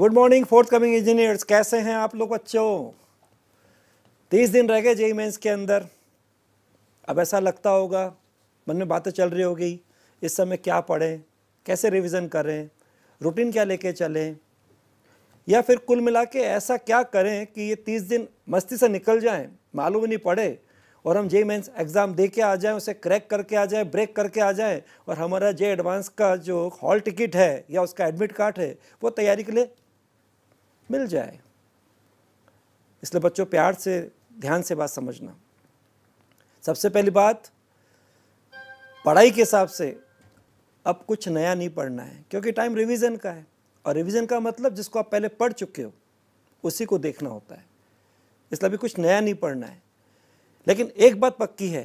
good morning fourth coming engineers कैसे हैं आप लोग बच्चों तीस दिन रह गए जेई मेन्स के अंदर अब ऐसा लगता होगा मन में बातें चल रही होगी इस समय क्या पढ़ें कैसे रिवीजन करें रूटीन क्या लेके चलें या फिर कुल मिला के ऐसा क्या करें कि ये तीस दिन मस्ती से निकल जाएं मालूम ही नहीं पड़े और हम जे मेन्स एग्ज़ाम दे के आ जाएं उसे क्रैक करके आ जाए ब्रेक करके आ जाएं और हमारा जे एडवांस का जो हॉल टिकट है या उसका एडमिट कार्ड है वो तैयारी के लिए मिल जाए इसलिए बच्चों प्यार से ध्यान से बात समझना सबसे पहली बात पढ़ाई के हिसाब से अब कुछ नया नहीं पढ़ना है क्योंकि टाइम रिवीजन का है और रिवीजन का मतलब जिसको आप पहले पढ़ चुके हो उसी को देखना होता है इसलिए अभी कुछ नया नहीं पढ़ना है लेकिन एक बात पक्की है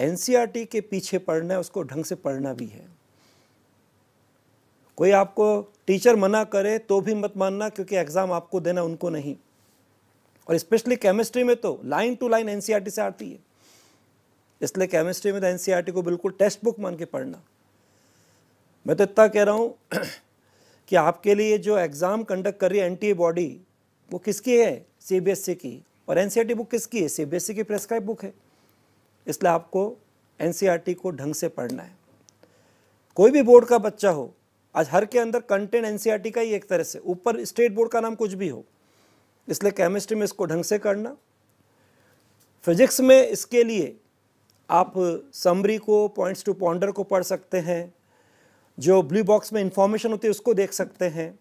एन e के पीछे पढ़ना है उसको ढंग से पढ़ना भी है कोई आपको टीचर मना करे तो भी मत मानना क्योंकि एग्ज़ाम आपको देना उनको नहीं और स्पेशली केमिस्ट्री में तो लाइन टू लाइन एनसीईआरटी से आती है इसलिए केमिस्ट्री में तो एनसीईआरटी को बिल्कुल टेक्स्ट बुक मान के पढ़ना मैं तो इतना कह रहा हूँ कि आपके लिए जो एग्ज़ाम कंडक्ट कर रही है एनटीए बॉडी वो किसकी है सी की और एनसीईआरटी बुक किसकी है सी की प्रेस्क्राइब बुक है इसलिए आपको एनसीईआरटी को ढंग से पढ़ना है कोई भी बोर्ड का बच्चा हो आज हर के अंदर कंटेंट एनसीईआरटी e का ही एक तरह से ऊपर स्टेट बोर्ड का नाम कुछ भी हो इसलिए केमिस्ट्री में इसको ढंग से करना फिजिक्स में इसके लिए आप समरी को पॉइंट्स टू पॉन्डर को पढ़ सकते हैं जो ब्लू बॉक्स में इंफॉर्मेशन होती है उसको देख सकते हैं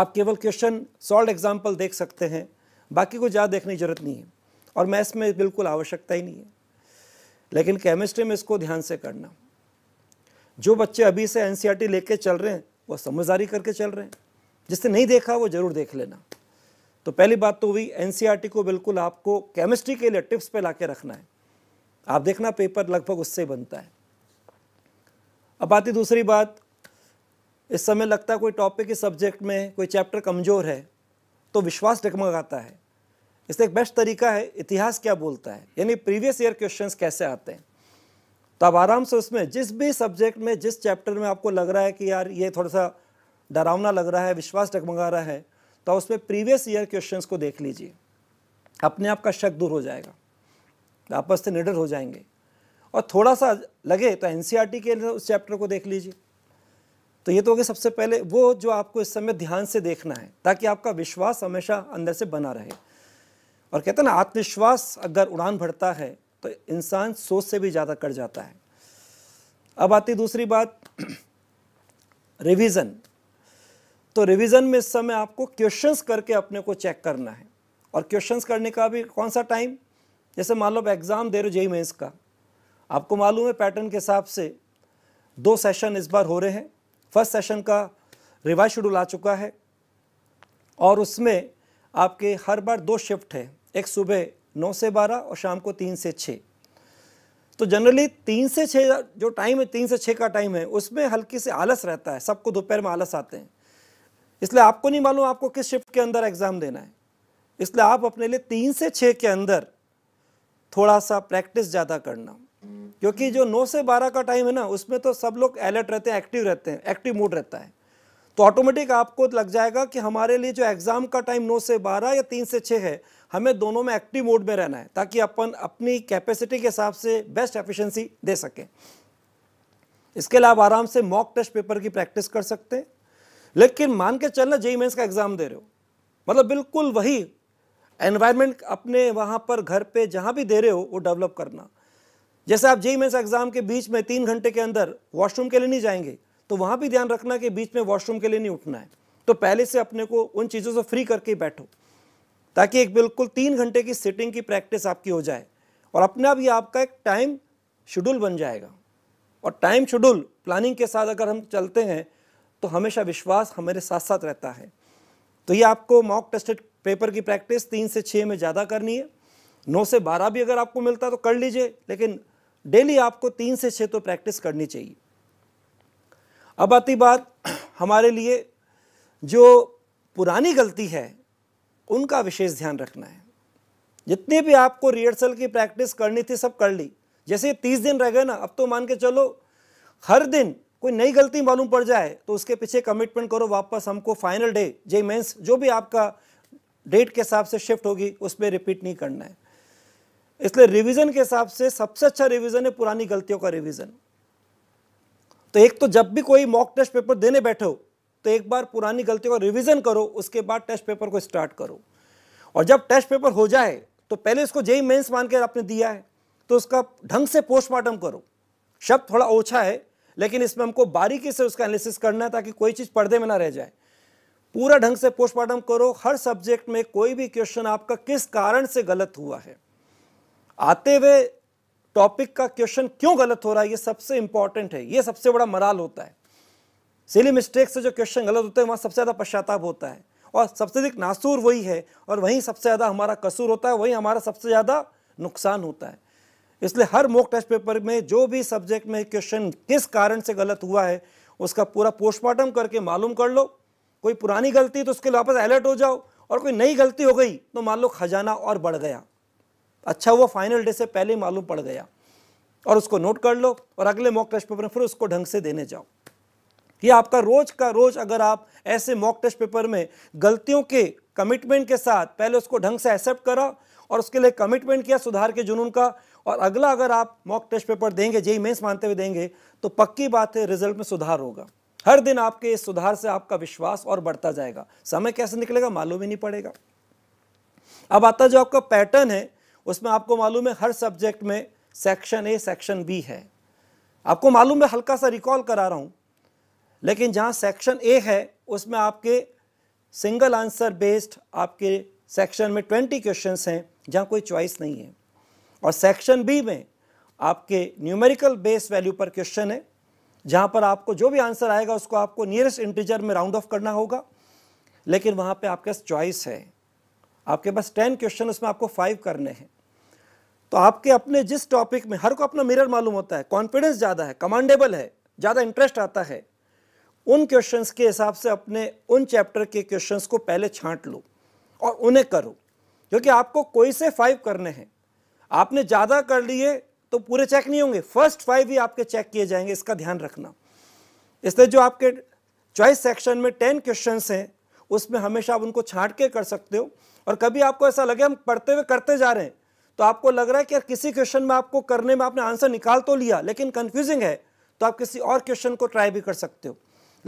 आप केवल क्वेश्चन सॉल्व एग्जाम्पल देख सकते हैं बाकी को ज़्यादा देखने की ज़रूरत नहीं है और मैथ्स में बिल्कुल आवश्यकता ही नहीं है लेकिन केमिस्ट्री में इसको ध्यान से करना जो बच्चे अभी से एन e लेके चल रहे हैं वो समझदारी करके चल रहे हैं जिसने नहीं देखा वो ज़रूर देख लेना तो पहली बात तो हुई एन e को बिल्कुल आपको केमिस्ट्री के लिए टिप्स पे ला के रखना है आप देखना पेपर लगभग उससे बनता है अब आती दूसरी बात इस समय लगता है कोई टॉपिक इस सब्जेक्ट में कोई चैप्टर कमज़ोर है तो विश्वास डगमगाता है इसका एक बेस्ट तरीका है इतिहास क्या बोलता है यानी प्रीवियस ईयर क्वेश्चंस कैसे आते हैं तो आप आराम से उसमें जिस भी सब्जेक्ट में जिस चैप्टर में आपको लग रहा है कि यार ये थोड़ा सा डरावना लग रहा है विश्वास डगमगा रहा है तो उसमें प्रीवियस ईयर क्वेश्चंस को देख लीजिए अपने आप का शक दूर हो जाएगा आपस से निडर हो जाएंगे और थोड़ा सा लगे तो एन e के उस चैप्टर को देख लीजिए तो ये तो होगी सबसे पहले वो जो आपको इस समय ध्यान से देखना है ताकि आपका विश्वास हमेशा अंदर से बना रहे और कहते हैं ना आत्मविश्वास अगर उड़ान भरता है तो इंसान सोच से भी ज़्यादा कट जाता है अब आती दूसरी बात रिवीजन तो रिवीजन में इस समय आपको क्वेश्चंस करके अपने को चेक करना है और क्वेश्चंस करने का भी कौन सा टाइम जैसे मान लो एग्ज़ाम दे रहे हो जेई मेन्स का आपको मालूम है पैटर्न के हिसाब से दो सेशन इस बार हो रहे हैं फर्स्ट सेशन का रिवाइज शेड्यूल आ चुका है और उसमें आपके हर बार दो शिफ्ट है एक सुबह नौ से बारह और शाम को तीन से छः तो जनरली तीन से छः जो टाइम है तीन से छः का टाइम है उसमें हल्की से आलस रहता है सबको दोपहर में आलस आते हैं इसलिए आपको नहीं मालूम आपको किस शिफ्ट के अंदर एग्ज़ाम देना है इसलिए आप अपने लिए तीन से छः के अंदर थोड़ा सा प्रैक्टिस ज़्यादा करना क्योंकि जो नौ से बारह का टाइम है ना उसमें तो सब लोग अलर्ट रहते हैं एक्टिव रहते हैं एक्टिव मूड रहता है तो ऑटोमेटिक आपको लग जाएगा कि हमारे लिए जो एग्ज़ाम का टाइम नौ से बारह या तीन से छः है हमें दोनों में एक्टिव मोड में रहना है ताकि अपन अपनी कैपेसिटी के हिसाब से बेस्ट एफिशिएंसी दे सकें इसके अलावा आराम से मॉक टेस्ट पेपर की प्रैक्टिस कर सकते हैं लेकिन मान के चलना जेई मेन्स का एग्ज़ाम दे रहे हो मतलब बिल्कुल वही एनवायरमेंट अपने वहाँ पर घर पे जहाँ भी दे रहे हो वो डेवलप करना जैसे आप जेई मेन्स एग्ज़ाम के बीच में तीन घंटे के अंदर वॉशरूम के लिए नहीं जाएंगे तो वहाँ भी ध्यान रखना कि बीच में वॉशरूम के लिए नहीं उठना है तो पहले से अपने को उन चीज़ों से फ्री करके बैठो ताकि एक बिल्कुल तीन घंटे की सिटिंग की प्रैक्टिस आपकी हो जाए और अपने आप ही आपका एक टाइम शेड्यूल बन जाएगा और टाइम शेड्यूल प्लानिंग के साथ अगर हम चलते हैं तो हमेशा विश्वास हमारे साथ साथ रहता है तो ये आपको मॉक टेस्टेड पेपर की प्रैक्टिस तीन से छः में ज़्यादा करनी है नौ से बारह भी अगर आपको मिलता तो कर लीजिए लेकिन डेली आपको तीन से छः तो प्रैक्टिस करनी चाहिए अब आती बात हमारे लिए जो पुरानी गलती है उनका विशेष ध्यान रखना है जितनी भी आपको रिहर्सल की प्रैक्टिस करनी थी सब कर ली जैसे तीस दिन रह गए ना अब तो मान के चलो हर दिन कोई नई गलती मालूम पड़ जाए तो उसके पीछे कमिटमेंट करो वापस हमको फाइनल डे जे मेंस जो भी आपका डेट के हिसाब से शिफ्ट होगी उस पर रिपीट नहीं करना है इसलिए रिवीजन के हिसाब से सबसे अच्छा रिवीजन है पुरानी गलतियों का रिवीजन तो एक तो जब भी कोई मॉक टेस्ट पेपर देने बैठो तो एक बार पुरानी गलतियों का रिविज़न करो उसके बाद टेस्ट पेपर को स्टार्ट करो और जब टेस्ट पेपर हो जाए तो पहले उसको जेई मेन्स मान के आपने दिया है तो उसका ढंग से पोस्टमार्टम करो शब्द थोड़ा ओछा है लेकिन इसमें हमको बारीकी से उसका एनालिसिस करना है ताकि कोई चीज़ पर्दे में ना रह जाए पूरा ढंग से पोस्टमार्टम करो हर सब्जेक्ट में कोई भी क्वेश्चन आपका किस कारण से गलत हुआ है आते हुए टॉपिक का क्वेश्चन क्यों गलत हो रहा है ये सबसे इंपॉर्टेंट है ये सबसे बड़ा मराल होता है सिली मिस्टेक से जो क्वेश्चन गलत होते हैं वहाँ सबसे ज़्यादा पश्चाताप होता है और सबसे अधिक नासूर वही है और वहीं सबसे ज़्यादा हमारा कसूर होता है वहीं हमारा सबसे ज़्यादा नुकसान होता है इसलिए हर मॉक टेस्ट पेपर में जो भी सब्जेक्ट में क्वेश्चन किस कारण से गलत हुआ है उसका पूरा पोस्टमार्टम करके मालूम कर लो कोई पुरानी गलती तो उसके वापस अलर्ट हो जाओ और कोई नई गलती हो गई तो मान लो खजाना और बढ़ गया अच्छा वो फाइनल डे से पहले ही मालूम पड़ गया और उसको नोट कर लो और अगले मॉक टेस्ट पेपर में फिर उसको ढंग से देने जाओ ये आपका रोज का रोज अगर आप ऐसे मॉक टेस्ट पेपर में गलतियों के कमिटमेंट के साथ पहले उसको ढंग से एक्सेप्ट करा और उसके लिए कमिटमेंट किया सुधार के जुनून का और अगला अगर आप मॉक टेस्ट पेपर देंगे जेई मेंस मानते हुए देंगे तो पक्की बात है रिजल्ट में सुधार होगा हर दिन आपके इस सुधार से आपका विश्वास और बढ़ता जाएगा समय कैसे निकलेगा मालूम ही नहीं पड़ेगा अब आता जो आपका पैटर्न है उसमें आपको मालूम है हर सब्जेक्ट में सेक्शन ए सेक्शन बी है आपको मालूम है हल्का सा रिकॉल करा रहा हूं लेकिन जहाँ सेक्शन ए है उसमें आपके सिंगल आंसर बेस्ड आपके सेक्शन में ट्वेंटी क्वेश्चन हैं जहाँ कोई चॉइस नहीं है और सेक्शन बी में आपके न्यूमेरिकल बेस वैल्यू पर क्वेश्चन है जहाँ पर आपको जो भी आंसर आएगा उसको आपको नियरेस्ट इंटीजर में राउंड ऑफ करना होगा लेकिन वहाँ पे आपके पास चॉइस है आपके पास टेन क्वेश्चन उसमें आपको फाइव करने हैं तो आपके अपने जिस टॉपिक में हर को अपना मिरर मालूम होता है कॉन्फिडेंस ज़्यादा है कमांडेबल है ज़्यादा इंटरेस्ट आता है उन क्वेश्चंस के हिसाब से अपने उन चैप्टर के क्वेश्चंस को पहले छांट लो और उन्हें करो क्योंकि आपको कोई से फाइव करने हैं आपने ज़्यादा कर लिए तो पूरे चेक नहीं होंगे फर्स्ट फाइव ही आपके चेक किए जाएंगे इसका ध्यान रखना इसलिए जो आपके चॉइस सेक्शन में टेन क्वेश्चन हैं उसमें हमेशा आप उनको छांट के कर सकते हो और कभी आपको ऐसा लगे हम पढ़ते हुए करते जा रहे हैं तो आपको लग रहा है कि यार किसी क्वेश्चन में आपको करने में आपने आंसर निकाल तो लिया लेकिन कन्फ्यूजिंग है तो आप किसी और क्वेश्चन को ट्राई भी कर सकते हो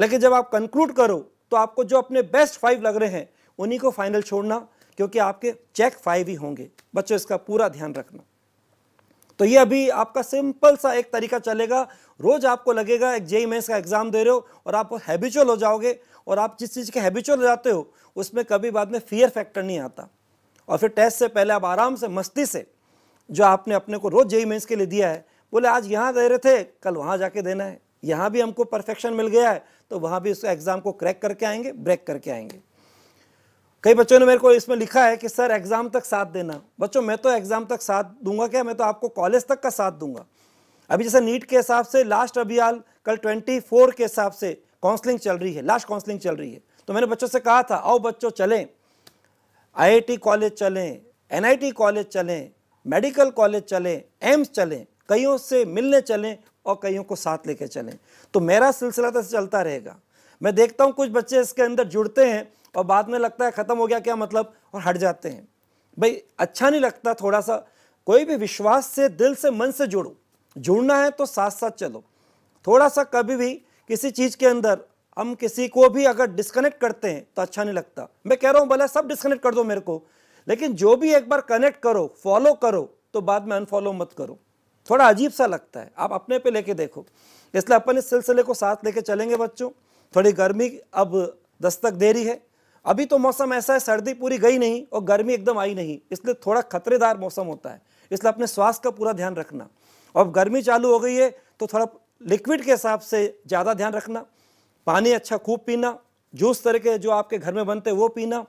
लेकिन जब आप कंक्लूड करो तो आपको जो अपने बेस्ट फाइव लग रहे हैं उन्हीं को फाइनल छोड़ना क्योंकि आपके चेक फाइव ही होंगे बच्चों इसका पूरा ध्यान रखना तो ये अभी आपका सिंपल सा एक तरीका चलेगा रोज आपको लगेगा एक जेई मेंस का एग्जाम दे रहे हो और आप हैबिचुअल हो जाओगे और आप जिस चीज़ के हैबिचुअल हो जाते हो उसमें कभी बाद में फियर फैक्टर नहीं आता और फिर टेस्ट से पहले आप आराम से मस्ती से जो आपने अपने को रोज जेई मेंस के लिए दिया है बोले आज यहाँ दे रहे थे कल वहाँ जाके देना है यहाँ भी हमको परफेक्शन मिल गया है तो वहाँ भी उस एग्ज़ाम को क्रैक करके आएंगे ब्रेक करके आएंगे कई बच्चों ने मेरे को इसमें लिखा है कि सर एग्ज़ाम तक साथ देना बच्चों मैं तो एग्ज़ाम तक साथ दूंगा क्या मैं तो आपको कॉलेज तक का साथ दूंगा अभी जैसे नीट के हिसाब से लास्ट अभियान कल 24 के हिसाब से काउंसलिंग चल रही है लास्ट काउंसलिंग चल रही है तो मैंने बच्चों से कहा था आओ बच्चों चलें आई कॉलेज चलें एन कॉलेज चलें मेडिकल कॉलेज चलें एम्स चलें कईयों से मिलने चलें और कईयों को साथ लेके चलें तो मेरा सिलसिला तो चलता रहेगा मैं देखता हूँ कुछ बच्चे इसके अंदर जुड़ते हैं और बाद में लगता है ख़त्म हो गया क्या मतलब और हट जाते हैं भाई अच्छा नहीं लगता थोड़ा सा कोई भी विश्वास से दिल से मन से जुड़ो जुड़ना है तो साथ साथ चलो थोड़ा सा कभी भी किसी चीज़ के अंदर हम किसी को भी अगर डिस्कनेक्ट करते हैं तो अच्छा नहीं लगता मैं कह रहा हूँ भले सब डिस्कनेक्ट कर दो मेरे को लेकिन जो भी एक बार कनेक्ट करो फॉलो करो तो बाद में अनफॉलो मत करो थोड़ा अजीब सा लगता है आप अपने पे लेके देखो इसलिए अपन इस सिलसिले को साथ लेके चलेंगे बच्चों थोड़ी गर्मी अब दस्तक दे रही है अभी तो मौसम ऐसा है सर्दी पूरी गई नहीं और गर्मी एकदम आई नहीं इसलिए थोड़ा खतरेदार मौसम होता है इसलिए अपने स्वास्थ्य का पूरा ध्यान रखना और गर्मी चालू हो गई है तो थोड़ा लिक्विड के हिसाब से ज़्यादा ध्यान रखना पानी अच्छा खूब पीना जूस तरह के जो आपके घर में बनते हैं वो पीना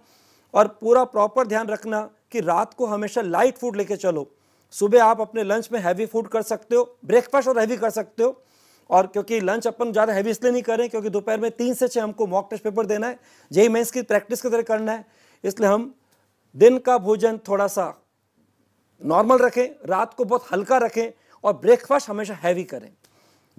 और पूरा प्रॉपर ध्यान रखना कि रात को हमेशा लाइट फूड लेके चलो सुबह आप अपने लंच में हैवी फूड कर सकते हो ब्रेकफास्ट और हैवी कर सकते हो और क्योंकि लंच अपन ज़्यादा हैवी इसलिए नहीं करें क्योंकि दोपहर में तीन से छः हमको मॉक टेस्ट पेपर देना है यही मेन्स की प्रैक्टिस की तरह करना है इसलिए हम दिन का भोजन थोड़ा सा नॉर्मल रखें रात को बहुत हल्का रखें और ब्रेकफास्ट हमेशा हैवी करें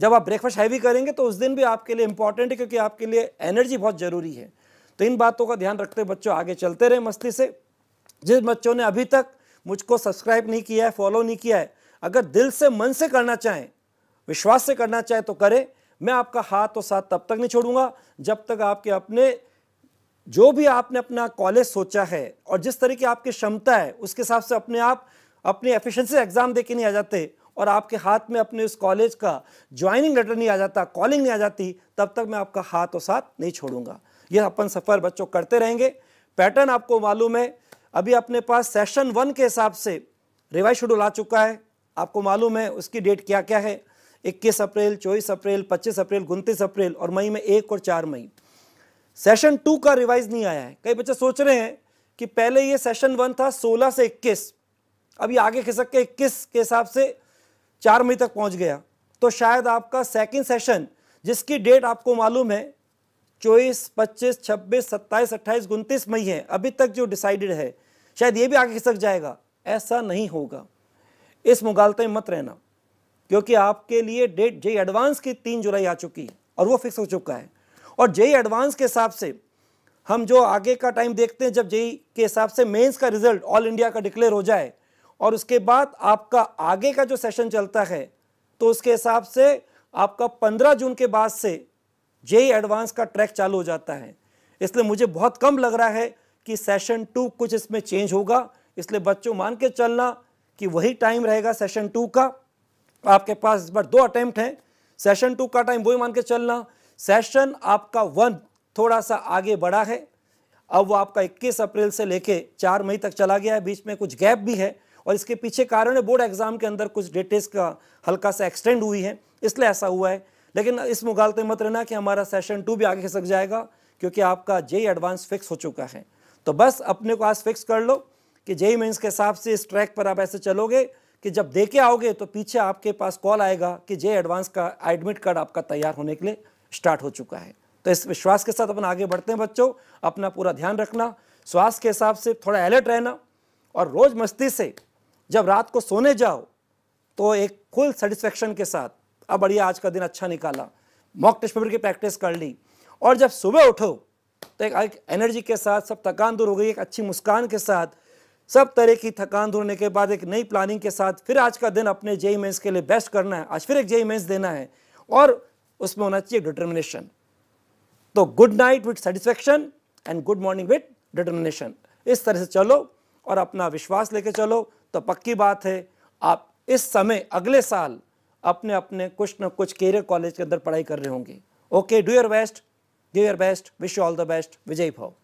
जब आप ब्रेकफास्ट हैवी करेंगे तो उस दिन भी आपके लिए इंपॉर्टेंट है क्योंकि आपके लिए एनर्जी बहुत ज़रूरी है तो इन बातों का ध्यान रखते बच्चों आगे चलते रहे मस्ती से जिस बच्चों ने अभी तक मुझको सब्सक्राइब नहीं किया है फॉलो नहीं किया है अगर दिल से मन से करना चाहें विश्वास से करना चाहें तो करें मैं आपका हाथ और साथ तब तक नहीं छोड़ूंगा जब तक आपके अपने जो भी आपने अपना कॉलेज सोचा है और जिस तरह की आपकी क्षमता है उसके हिसाब से अपने आप अपनी एफिशिएंसी एग्ज़ाम दे के नहीं आ जाते और आपके हाथ में अपने उस कॉलेज का ज्वाइनिंग लेटर नहीं आ जाता कॉलिंग नहीं आ जाती तब तक मैं आपका हाथ और साथ नहीं छोड़ूंगा यह अपन सफ़र बच्चों करते रहेंगे पैटर्न आपको मालूम है अभी अपने पास सेशन वन के हिसाब से रिवाइज शेड्यूल आ चुका है आपको मालूम है उसकी डेट क्या क्या है 21 अप्रैल 24 अप्रैल 25 अप्रैल उनतीस अप्रैल और मई में एक और चार मई सेशन टू का रिवाइज नहीं आया है कई बच्चे सोच रहे हैं कि पहले ये सेशन वन था 16 से 21 अभी आगे खिसक के 21 के हिसाब से चार मई तक पहुंच गया तो शायद आपका सेकंड सेशन जिसकी डेट आपको मालूम है चौबीस पच्चीस छब्बीस सत्ताईस अट्ठाईस उनतीस मई है अभी तक जो डिसाइडेड है शायद ये भी आगे खिसक जाएगा ऐसा नहीं होगा इस मुगालते में मत रहना क्योंकि आपके लिए डेट जे एडवांस की तीन जुलाई आ चुकी है और वो फिक्स हो चुका है और जे एडवांस के हिसाब से हम जो आगे का टाइम देखते हैं जब जे के हिसाब से मेंस का रिजल्ट ऑल इंडिया का डिक्लेयर हो जाए और उसके बाद आपका आगे का जो सेशन चलता है तो उसके हिसाब से आपका पंद्रह जून के बाद से जे एडवांस का ट्रैक चालू हो जाता है इसलिए मुझे बहुत कम लग रहा है कि सेशन टू कुछ इसमें चेंज होगा इसलिए बच्चों मान के चलना कि वही टाइम रहेगा सेशन टू का आपके पास इस बार दो अटैम्प्ट हैं सेशन टू का टाइम वही मान के चलना सेशन आपका वन थोड़ा सा आगे बढ़ा है अब वो आपका 21 अप्रैल से लेके 4 मई तक चला गया है बीच में कुछ गैप भी है और इसके पीछे कारण है बोर्ड एग्जाम के अंदर कुछ डेटेस का हल्का सा एक्सटेंड हुई है इसलिए ऐसा हुआ है लेकिन इस मुगालते मत रहना कि हमारा सेशन टू भी आगे खिसक जाएगा क्योंकि आपका जे एडवांस फिक्स हो चुका है तो बस अपने को आज फिक्स कर लो कि जेई मीन्स के हिसाब से इस ट्रैक पर आप ऐसे चलोगे कि जब दे के आओगे तो पीछे आपके पास कॉल आएगा कि जे एडवांस का एडमिट कार्ड आपका तैयार होने के लिए स्टार्ट हो चुका है तो इस विश्वास के साथ अपन आगे बढ़ते हैं बच्चों अपना पूरा ध्यान रखना स्वास्थ्य के हिसाब से थोड़ा अलर्ट रहना और रोज़ मस्ती से जब रात को सोने जाओ तो एक फुल सेटिस्फेक्शन के साथ अब बढ़िया आज का दिन अच्छा निकाला मॉक टेस्ट पेपर की प्रैक्टिस कर ली और जब सुबह उठो तो एक, एक एनर्जी के साथ सब थकान दूर हो गई एक अच्छी मुस्कान के साथ सब तरह की थकान दूर होने के बाद एक नई प्लानिंग के साथ फिर आज का दिन अपने जेई मेंस के लिए बेस्ट करना है आज फिर एक जेई मेंस देना है और उसमें होना चाहिए डिटर्मिनेशन तो good night with satisfaction and good morning with determination इस तरह से चलो और अपना विश्वास लेके चलो तो पक्की बात है आप इस समय अगले साल अपने अपने कुछ ना कुछ कैरियर कॉलेज के अंदर पढ़ाई कर रहे होंगे okay do your best do your best wish you all the best विजय भाव